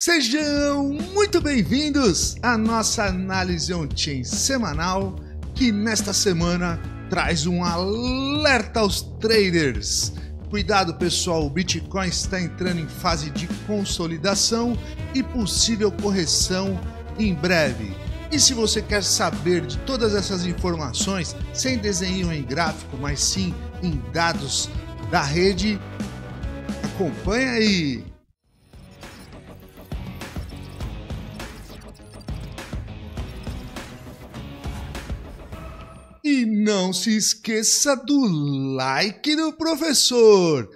Sejam muito bem-vindos à nossa análise on-chain semanal, que nesta semana traz um alerta aos traders. Cuidado pessoal, o Bitcoin está entrando em fase de consolidação e possível correção em breve. E se você quer saber de todas essas informações, sem desenho em gráfico, mas sim em dados da rede, acompanha aí! E não se esqueça do like do professor.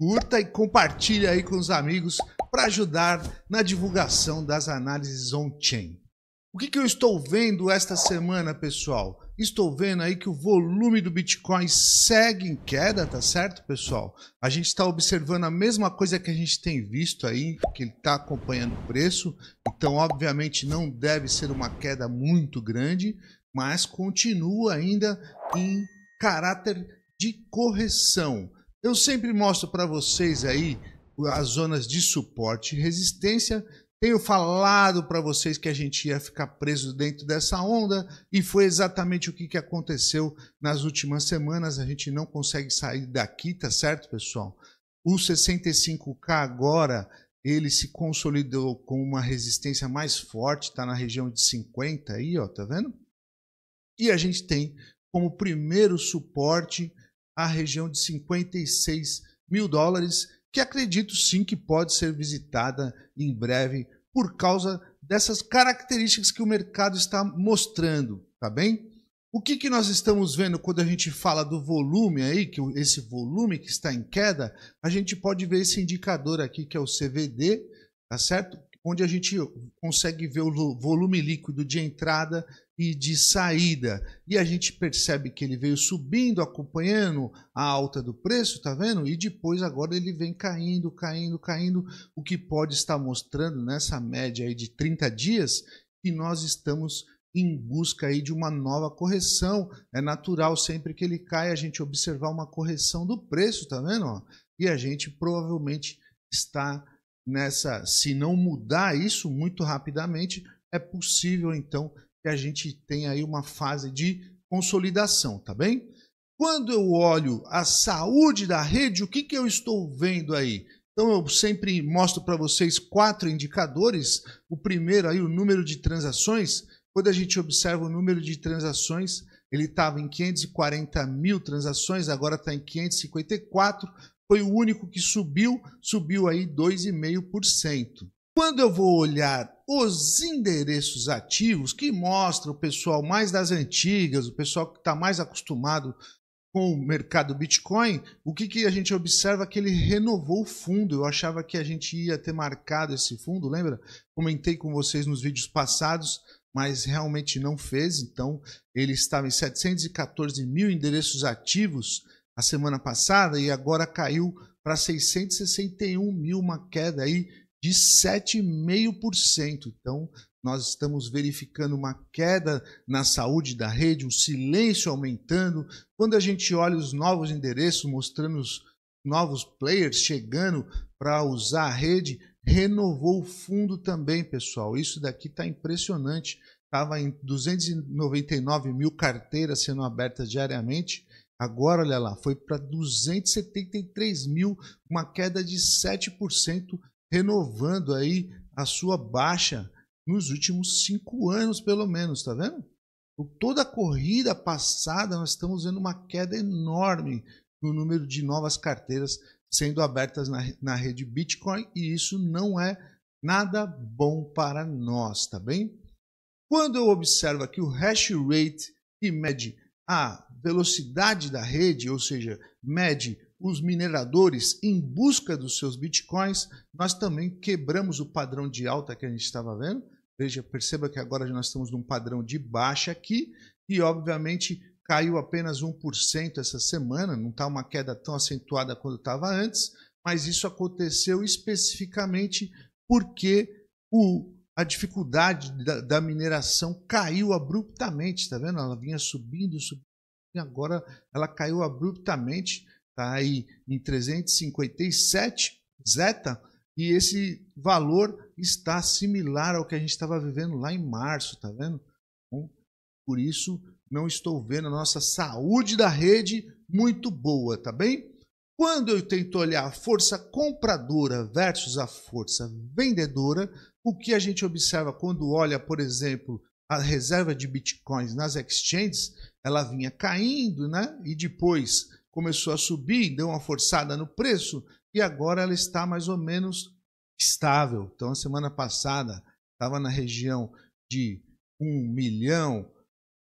Curta e compartilhe aí com os amigos para ajudar na divulgação das análises on-chain. O que, que eu estou vendo esta semana, pessoal? Estou vendo aí que o volume do Bitcoin segue em queda, tá certo, pessoal? A gente está observando a mesma coisa que a gente tem visto aí, que ele está acompanhando o preço. Então, obviamente, não deve ser uma queda muito grande, mas continua ainda em caráter de correção. Eu sempre mostro para vocês aí as zonas de suporte e resistência. Tenho falado para vocês que a gente ia ficar preso dentro dessa onda e foi exatamente o que aconteceu nas últimas semanas. A gente não consegue sair daqui, tá certo, pessoal? O 65K agora ele se consolidou com uma resistência mais forte, está na região de 50 aí, ó, tá vendo? E a gente tem como primeiro suporte a região de 56 mil dólares, que acredito sim que pode ser visitada em breve por causa dessas características que o mercado está mostrando, tá bem? O que, que nós estamos vendo quando a gente fala do volume aí, que esse volume que está em queda, a gente pode ver esse indicador aqui que é o CVD, tá certo? onde a gente consegue ver o volume líquido de entrada e de saída. E a gente percebe que ele veio subindo, acompanhando a alta do preço, tá vendo? E depois agora ele vem caindo, caindo, caindo, o que pode estar mostrando nessa média aí de 30 dias que nós estamos em busca aí de uma nova correção. É natural sempre que ele cai a gente observar uma correção do preço, tá vendo? E a gente provavelmente está nessa, se não mudar isso muito rapidamente, é possível então que a gente tenha aí uma fase de consolidação, tá bem? Quando eu olho a saúde da rede, o que, que eu estou vendo aí? Então eu sempre mostro para vocês quatro indicadores. O primeiro aí, o número de transações. Quando a gente observa o número de transações, ele estava em 540 mil transações, agora está em 554 foi o único que subiu, subiu aí 2,5%. Quando eu vou olhar os endereços ativos, que mostra o pessoal mais das antigas, o pessoal que está mais acostumado com o mercado Bitcoin, o que, que a gente observa que ele renovou o fundo. Eu achava que a gente ia ter marcado esse fundo, lembra? Comentei com vocês nos vídeos passados, mas realmente não fez. Então, ele estava em 714 mil endereços ativos a semana passada e agora caiu para 661 mil, uma queda aí de 7,5%. Então, nós estamos verificando uma queda na saúde da rede, o silêncio aumentando. Quando a gente olha os novos endereços mostrando os novos players chegando para usar a rede, renovou o fundo também, pessoal. Isso daqui está impressionante. Estava em 299 mil carteiras sendo abertas diariamente Agora, olha lá, foi para 273 mil, uma queda de 7%, renovando aí a sua baixa nos últimos cinco anos, pelo menos, tá vendo? Por toda a corrida passada, nós estamos vendo uma queda enorme no número de novas carteiras sendo abertas na, na rede Bitcoin e isso não é nada bom para nós, tá bem? Quando eu observo aqui o hash rate que mede a velocidade da rede, ou seja, mede os mineradores em busca dos seus bitcoins, nós também quebramos o padrão de alta que a gente estava vendo. Veja, perceba que agora nós estamos num padrão de baixa aqui e, obviamente, caiu apenas 1% essa semana, não está uma queda tão acentuada quanto estava antes, mas isso aconteceu especificamente porque o, a dificuldade da, da mineração caiu abruptamente, está vendo? Ela vinha subindo, subindo, e agora ela caiu abruptamente, está aí em 357 zeta, e esse valor está similar ao que a gente estava vivendo lá em março, tá vendo? Bom, por isso, não estou vendo a nossa saúde da rede muito boa, tá bem? Quando eu tento olhar a força compradora versus a força vendedora, o que a gente observa quando olha, por exemplo, a reserva de bitcoins nas exchanges, ela vinha caindo, né? E depois começou a subir, deu uma forçada no preço e agora ela está mais ou menos estável. Então, a semana passada estava na região de 1 milhão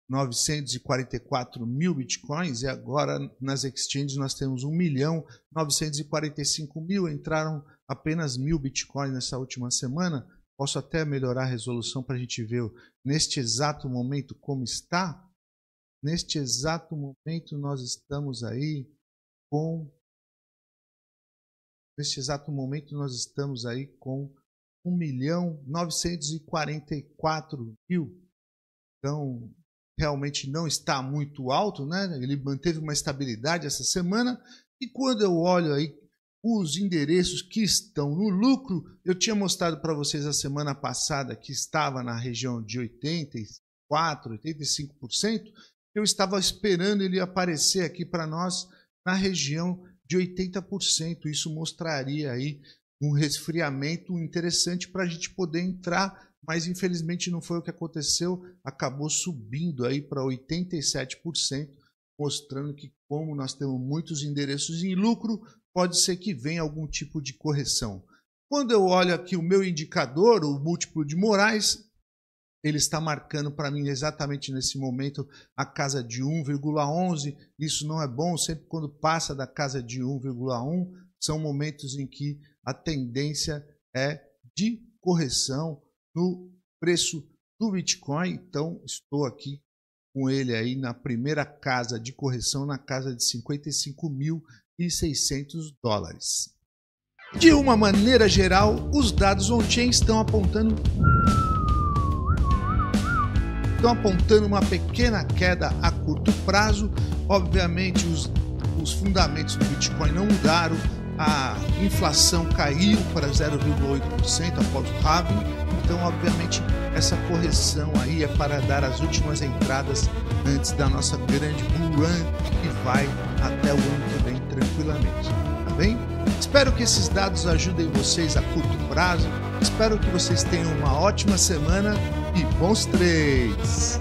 944 mil bitcoins e agora nas exchanges nós temos 1 milhão 945 mil. Entraram apenas mil bitcoins nessa última semana. Posso até melhorar a resolução para a gente ver neste exato momento como está. Neste exato momento nós estamos aí com Neste exato momento nós estamos aí com 1 milhão 944 mil. Então, realmente não está muito alto, né? Ele manteve uma estabilidade essa semana. E quando eu olho aí os endereços que estão no lucro. Eu tinha mostrado para vocês a semana passada que estava na região de 84%, 85%. Eu estava esperando ele aparecer aqui para nós na região de 80%. Isso mostraria aí um resfriamento interessante para a gente poder entrar, mas infelizmente não foi o que aconteceu, acabou subindo aí para 87%, mostrando que como nós temos muitos endereços em lucro, pode ser que venha algum tipo de correção. Quando eu olho aqui o meu indicador, o múltiplo de Moraes, ele está marcando para mim exatamente nesse momento a casa de 1,11. Isso não é bom, sempre quando passa da casa de 1,1, são momentos em que a tendência é de correção no preço do Bitcoin. Então, estou aqui com ele aí na primeira casa de correção, na casa de 55 mil e 600 dólares. De uma maneira geral, os dados on-chain estão apontando estão apontando uma pequena queda a curto prazo. Obviamente, os, os fundamentos do Bitcoin não mudaram, a inflação caiu para 0,8% após o halving. Então, obviamente, essa correção aí é para dar as últimas entradas antes da nossa grande bull run que vai até o ano que vem tranquilamente, tá bem? Espero que esses dados ajudem vocês a curto prazo. Espero que vocês tenham uma ótima semana e bons trades!